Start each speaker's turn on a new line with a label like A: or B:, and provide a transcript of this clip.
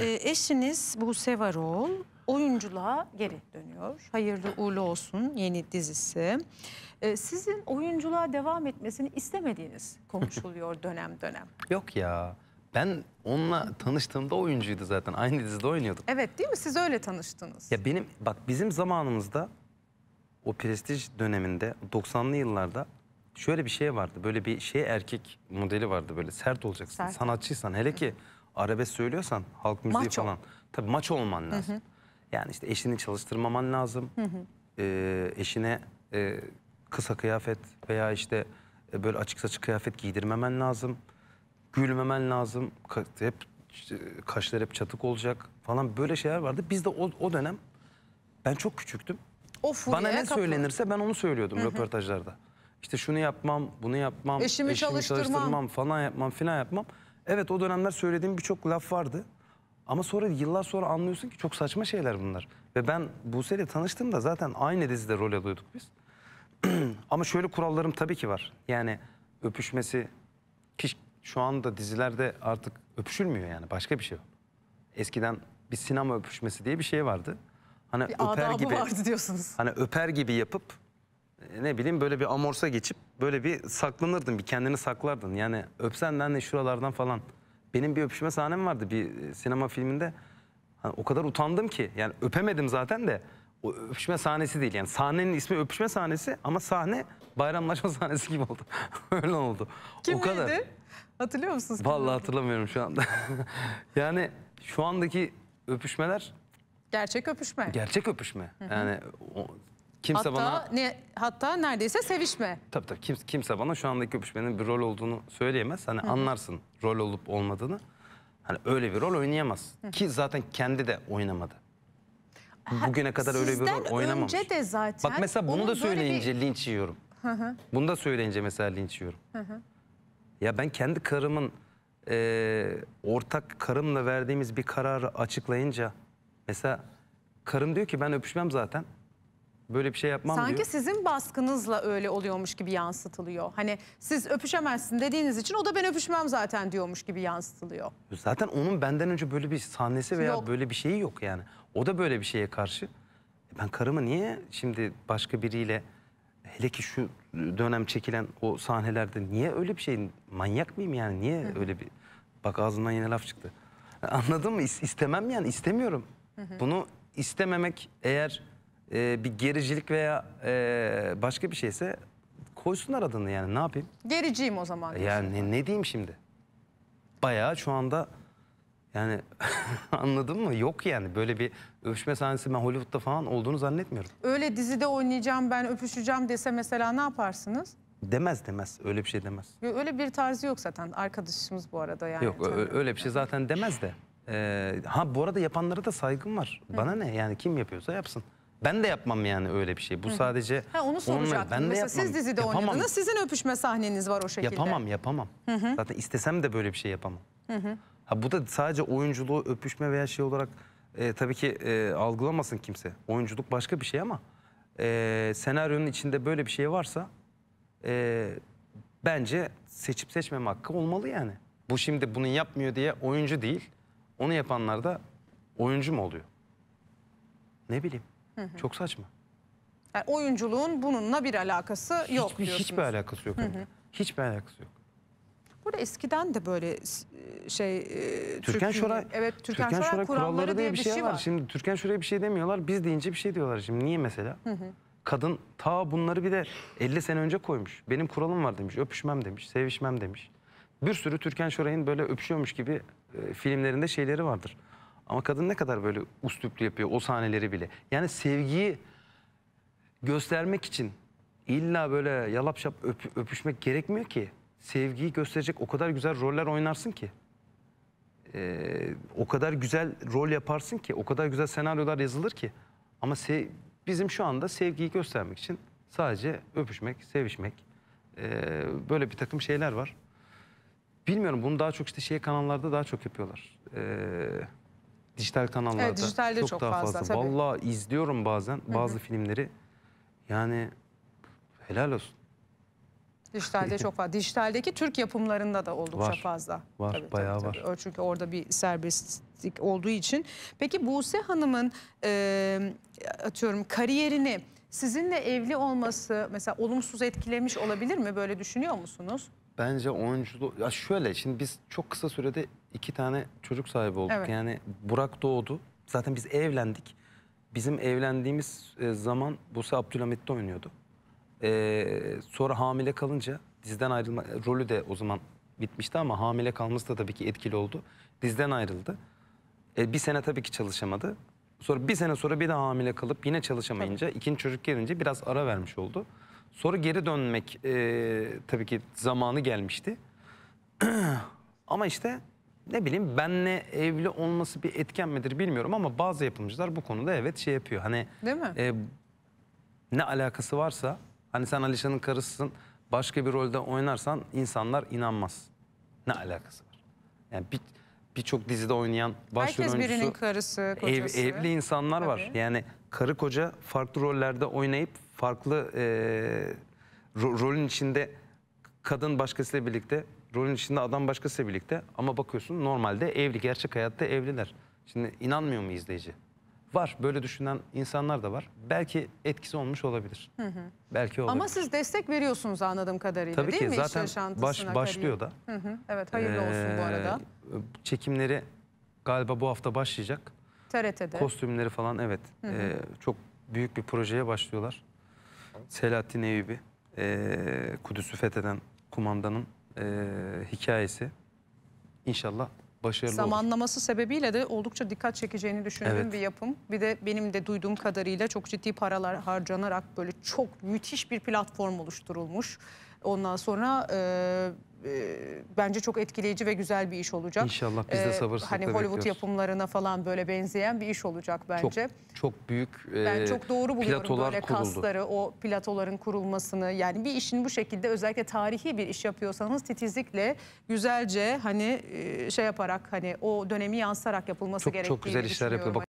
A: Ee, eşiniz Buse Varol oyunculuğa geri dönüyor. Hayırlı uğurlu olsun yeni dizisi. E, sizin oyunculuğa devam etmesini istemediğiniz konuşuluyor dönem dönem.
B: Yok ya. Ben onunla tanıştığımda oyuncuydu zaten. Aynı dizide oynuyorduk.
A: Evet değil mi? Siz öyle tanıştınız.
B: Ya benim bak bizim zamanımızda o prestij döneminde 90'lı yıllarda şöyle bir şey vardı. Böyle bir şey erkek modeli vardı böyle sert olacaksın. Sert. Sanatçıysan hele ki arabesk söylüyorsan halk müziği maço. falan. Tabii maç olman lazım. Hı hı. Yani işte eşini çalıştırmaman lazım. Hı hı. Ee, eşine e, kısa kıyafet veya işte e, böyle açık saçık kıyafet giydirmemen lazım. Gülmemen lazım. Ka hep kaşlar hep çatık olacak falan böyle şeyler vardı. Biz de o, o dönem ben çok küçüktüm. O Bana ne kapı. söylenirse ben onu söylüyordum Hı -hı. röportajlarda. İşte şunu yapmam, bunu yapmam, eşimi, eşimi çalıştırmam. çalıştırmam falan yapmam filan yapmam. Evet o dönemler söylediğim birçok laf vardı. Ama sonra yıllar sonra anlıyorsun ki çok saçma şeyler bunlar. Ve ben Buse'yle tanıştığımda zaten aynı dizide rol alıyorduk biz. Ama şöyle kurallarım tabii ki var. Yani öpüşmesi ki şu anda dizilerde artık öpüşülmüyor yani başka bir şey yok. Eskiden bir sinema öpüşmesi diye bir şey vardı. Hani bir öper gibi vardı diyorsunuz. Hani öper gibi yapıp e, ne bileyim böyle bir amorsa geçip böyle bir saklanırdın bir kendini saklardın. Yani öpsen de hani şuralardan falan. Benim bir öpüşme sahnem vardı bir e, sinema filminde. Hani o kadar utandım ki yani öpemedim zaten de o öpüşme sahnesi değil yani sahnenin ismi öpüşme sahnesi ama sahne bayramlaşma sahnesi gibi oldu. Öyle oldu. Kim o kadar. Neydi?
A: Hatırlıyor musunuz? Vallahi
B: hatırlamıyorum şu anda. yani şu andaki öpüşmeler
A: Gerçek öpüşme. Gerçek
B: öpüşme. Yani o, Kimse hatta bana
A: ne hatta neredeyse sevişme.
B: Tabii tabii kimse, kimse bana şu andaki öpüşmenin bir rol olduğunu söyleyemez. Hani Hı -hı. anlarsın rol olup olmadığını. Hani öyle bir rol oynayamaz Hı -hı. ki zaten kendi de oynamadı. Bugüne kadar Sizden öyle bir rol oynamamış. önce de zaten. Bak mesela bunu da söyleyince bir... linç yiyorum. Hı -hı. Bunu da söyleyince mesela linç yiyorum. Hı -hı. Ya ben kendi karımın e, ortak karımla verdiğimiz bir kararı açıklayınca mesela karım diyor ki ben öpüşmem zaten. Böyle bir şey yapmam Sanki diyor.
A: sizin baskınızla öyle oluyormuş gibi yansıtılıyor. Hani siz öpüşemezsin dediğiniz için o da ben öpüşmem zaten diyormuş gibi yansıtılıyor.
B: Zaten onun benden önce böyle bir sahnesi veya Yok. böyle bir şeyi yok yani. O da böyle bir şeye karşı. E ben karımı niye şimdi başka biriyle hele ki şu dönem çekilen o sahnelerde niye öyle bir şey manyak mıyım yani niye Hı -hı. öyle bir bak ağzından yine laf çıktı. Anladın mı? İstemem yani istemiyorum. Hı -hı. Bunu istememek eğer e, bir gericilik veya e, başka bir şeyse koysunlar adını yani ne yapayım?
A: Gericiyim o zaman.
B: E, yani ne, ne diyeyim şimdi? Bayağı şu anda yani anladın mı? Yok yani böyle bir öpüşme sahnesi ben Hollywood'da falan olduğunu zannetmiyorum.
A: Öyle dizide oynayacağım ben öpüşeceğim dese mesela ne yaparsınız?
B: Demez demez öyle bir şey demez.
A: Öyle bir tarzı yok zaten arkadaşımız bu arada yani. Yok
B: öyle bir şey zaten demez de. Ee, ha bu arada yapanlara da saygım var. Bana ne yani kim yapıyorsa yapsın. Ben de yapmam yani öyle bir şey. Bu sadece... Ha, onu soracaktım. Ben de Mesela yapmam. siz dizide yapamam. oynadınız. Sizin
A: öpüşme sahneniz var o şekilde. Yapamam
B: yapamam. Hı hı. Zaten istesem de böyle bir şey yapamam. Hı hı. Ha, bu da sadece oyunculuğu öpüşme veya şey olarak e, tabii ki e, algılamasın kimse. Oyunculuk başka bir şey ama e, senaryonun içinde böyle bir şey varsa e, bence seçip seçmeme hakkı olmalı yani. Bu şimdi bunu yapmıyor diye oyuncu değil. Onu yapanlar da oyuncu mu oluyor? Ne bileyim. Hı Çok saçma.
A: Yani oyunculuğun bununla bir alakası yok hiçbir, diyorsunuz. Hiçbir alakası
B: yok. Hı hı. Hiçbir alakası yok.
A: Burada eskiden de böyle e, şey... E, Türkan Şoray, evet, Türkan, Türkan Şoray, Şoray kuralları, kuralları diye bir şey, şey var. var.
B: Şimdi Türkan Şoray'a bir şey demiyorlar. Biz deyince bir şey diyorlar. Şimdi niye mesela? Hı hı. Kadın ta bunları bir de 50 sene önce koymuş. Benim kuralım var demiş. Öpüşmem demiş. Sevişmem demiş. Bir sürü Türkan Şoray'ın böyle öpüşüyormuş gibi e, filmlerinde şeyleri vardır. Ama kadın ne kadar böyle uslüplü yapıyor o sahneleri bile. Yani sevgiyi göstermek için illa böyle yalap şap öp, öpüşmek gerekmiyor ki. Sevgiyi gösterecek o kadar güzel roller oynarsın ki. Ee, o kadar güzel rol yaparsın ki, o kadar güzel senaryolar yazılır ki. Ama bizim şu anda sevgiyi göstermek için sadece öpüşmek, sevişmek, ee, böyle bir takım şeyler var. Bilmiyorum bunu daha çok işte şey kanallarda daha çok yapıyorlar. Ee, dijital kanallarda evet, dijitalde çok, çok daha fazla. fazla. Tabii. Vallahi izliyorum bazen bazı Hı -hı. filmleri. Yani helal olsun.
A: Dijitalde çok fazla. Dijitaldeki Türk yapımlarında da oldukça var, fazla. Var, tabii, bayağı tabii, tabii. var. Çünkü orada bir serbestlik olduğu için. Peki Buse Hanım'ın e, atıyorum kariyerini sizinle evli olması mesela olumsuz etkilemiş olabilir mi? Böyle düşünüyor musunuz?
B: Bence oyunculuğu... Ya şöyle şimdi biz çok kısa sürede iki tane çocuk sahibi olduk. Evet. Yani Burak doğdu. Zaten biz evlendik. Bizim evlendiğimiz e, zaman Buse Abdülhamit'te oynuyordu. Ee, sonra hamile kalınca dizden ayrılma e, rolü de o zaman bitmişti ama hamile kalması da tabii ki etkili oldu. Dizden ayrıldı. Ee, bir sene tabii ki çalışamadı. Sonra bir sene sonra bir daha hamile kalıp yine çalışamayınca tabii. ikinci çocuk gelince biraz ara vermiş oldu. Sonra geri dönmek e, tabii ki zamanı gelmişti. ama işte ne bileyim benle evli olması bir etken midir bilmiyorum ama bazı yapımcılar bu konuda evet şey yapıyor. Hani Değil mi? E, ne alakası varsa hani sen Alişan'ın karısısın başka bir rolde oynarsan insanlar inanmaz. Ne alakası var? Yani bir birçok dizide oynayan başrol oyuncusu birinin
A: karısı, kocası. Ev, evli
B: insanlar Tabii. var. Yani karı koca farklı rollerde oynayıp farklı e, ro rolün içinde kadın başkasıyla birlikte, rolün içinde adam başkasıyla birlikte ama bakıyorsun normalde evli, gerçek hayatta evliler. Şimdi inanmıyor mu izleyici? Var. Böyle düşünen insanlar da var. Belki etkisi olmuş olabilir. Hı hı. Belki olabilir. Ama
A: siz destek veriyorsunuz anladığım kadarıyla Tabii değil ki, mi? Tabii ki zaten baş, başlıyor da. Hı hı. Evet hayırlı ee, olsun bu arada.
B: Çekimleri galiba bu hafta başlayacak. TRT'de. Kostümleri falan evet. Hı hı. E, çok büyük bir projeye başlıyorlar. Selahattin Eyyubi, e, Kudüs'ü fetheden kumandanın e, hikayesi inşallah başarılı
A: Zamanlaması olur. sebebiyle de oldukça dikkat çekeceğini düşündüğüm evet. bir yapım. Bir de benim de duyduğum kadarıyla çok ciddi paralar harcanarak böyle çok müthiş bir platform oluşturulmuş. Ondan sonra e, bence çok etkileyici ve güzel bir iş olacak.
B: İnşallah biz de ee, sabırsızlıkla Hani Hollywood bekliyoruz.
A: yapımlarına falan böyle benzeyen bir iş olacak bence. Çok,
B: çok büyük e, Ben çok doğru buluyorum böyle kuruldu. kasları,
A: o platoların kurulmasını. Yani bir işin bu şekilde özellikle tarihi bir iş yapıyorsanız titizlikle güzelce hani e, şey yaparak hani o dönemi yansıtarak yapılması çok, gerektiğini Çok güzel işler yapıyor.